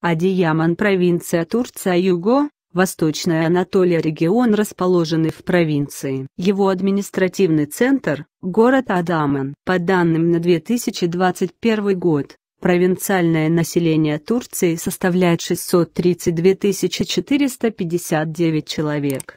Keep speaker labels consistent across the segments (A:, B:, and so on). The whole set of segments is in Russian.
A: Адияман провинция Турция Юго, Восточная Анатолия регион расположенный в провинции. Его административный центр – город Адаман. По данным на 2021 год, провинциальное население Турции составляет 632 459 человек.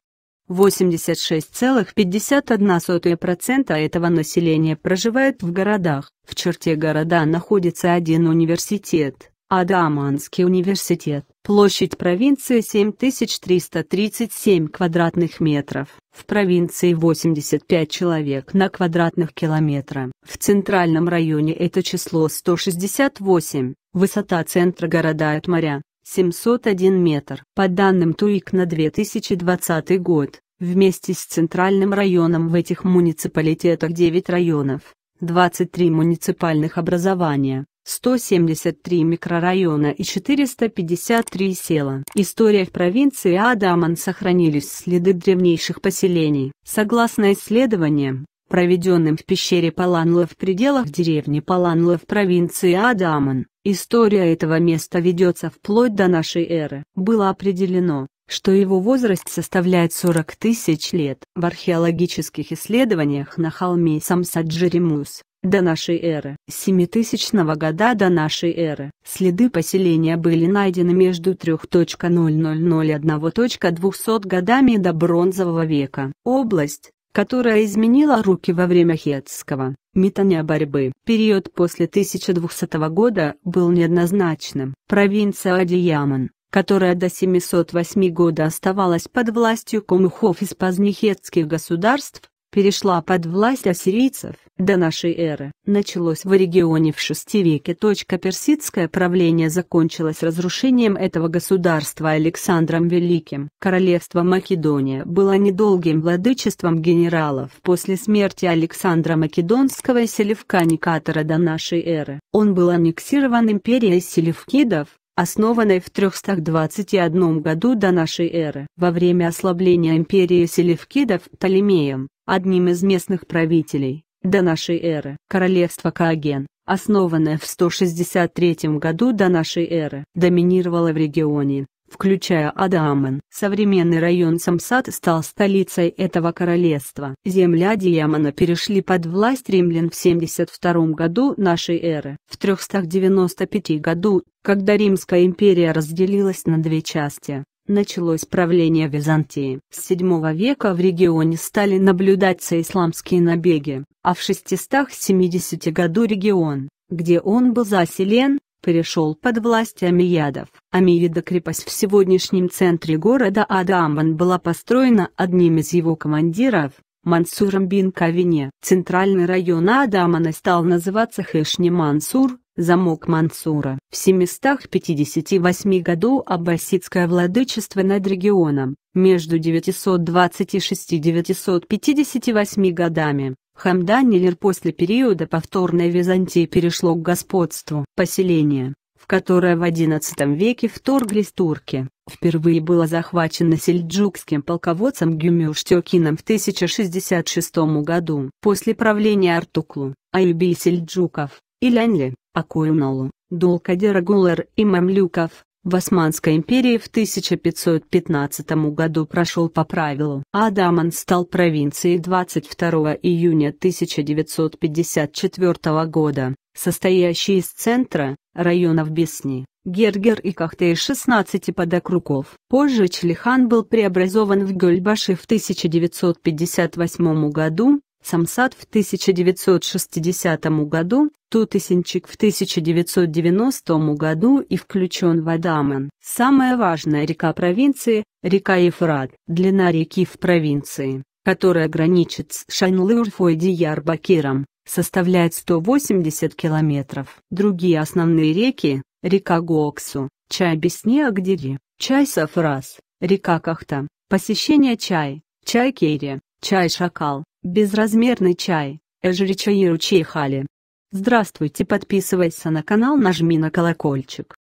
A: 86,51% этого населения проживает в городах. В черте города находится один университет Адаманский университет. Площадь провинции 7337 квадратных метров. В провинции 85 человек на квадратных километра. В центральном районе это число 168. Высота центра города от моря 701 метр. По данным ТУИК на 2020 год, вместе с центральным районом в этих муниципалитетах 9 районов, 23 муниципальных образования 173 микрорайона и 453 села. История в провинции Адаман сохранились следы древнейших поселений. Согласно исследованиям, проведенным в пещере Паланла в пределах деревни Паланла в провинции Адаман, история этого места ведется вплоть до нашей эры. Было определено, что его возраст составляет 40 тысяч лет. В археологических исследованиях на холме Самсаджиримус до нашей эры. 7000 года до нашей эры. Следы поселения были найдены между 3.000.1.200 годами до Бронзового века. Область, которая изменила руки во время хетского метания борьбы. Период после 1200 года был неоднозначным. Провинция Адияман, которая до 708 года оставалась под властью комухов из позднехетских государств, перешла под власть ассирийцев. До нашей эры началось в регионе в VI веке. Персидское правление закончилось разрушением этого государства Александром Великим. Королевство Македония было недолгим владычеством генералов. После смерти Александра Македонского и Селевка Никатора до нашей эры он был аннексирован империей селевкидов, основанной в 321 году до нашей эры. Во время ослабления империи селевкидов Толемеем одним из местных правителей, до нашей эры. Королевство Кааген, основанное в 163 году до нашей эры, доминировало в регионе, включая Адааман. Современный район Самсад стал столицей этого королевства. Земля Диамана перешли под власть римлян в 72 году нашей эры. В 395 году, когда Римская империя разделилась на две части, началось правление Византии. С VII века в регионе стали наблюдаться исламские набеги, а в 670 году регион, где он был заселен, перешел под власть амиядов. Амиеда-крепость в сегодняшнем центре города Адаман была построена одним из его командиров, Мансуром бин Кавине. Центральный район Адамана стал называться Хешни мансур Замок Мансура. В 758 году аббасидское владычество над регионом, между 926 и 958 годами, Хамданилер после периода повторной Византии перешло к господству. Поселение, в которое в XI веке вторглись турки, впервые было захвачено сельджукским полководцем Гюмюштекином в 1066 году. После правления Артуклу, Аюби сельджуков, Илянли, Акуюналу, Дулкадера Гулер и Мамлюков, в Османской империи в 1515 году прошел по правилу. Адаман стал провинцией 22 июня 1954 года, состоящей из центра, районов Бесни, Гергер и Кахте и 16 подокруков. Позже Члихан был преобразован в Гюльбаши в 1958 году, Самсад в 1960 году, Тутысинчик в 1990 году и включен в Адамен. Самая важная река провинции – река Ефрат. Длина реки в провинции, которая граничит с Шайнлырфой и Диярбакиром, составляет 180 километров. Другие основные реки – река Гоксу, чай Бесне-Агдири, чай Сафрас, река Кахта, посещение чай, чай Керри. Чай шакал, безразмерный чай, эжери чаиру чайхали. Здравствуйте, подписывайся на канал, нажми на колокольчик.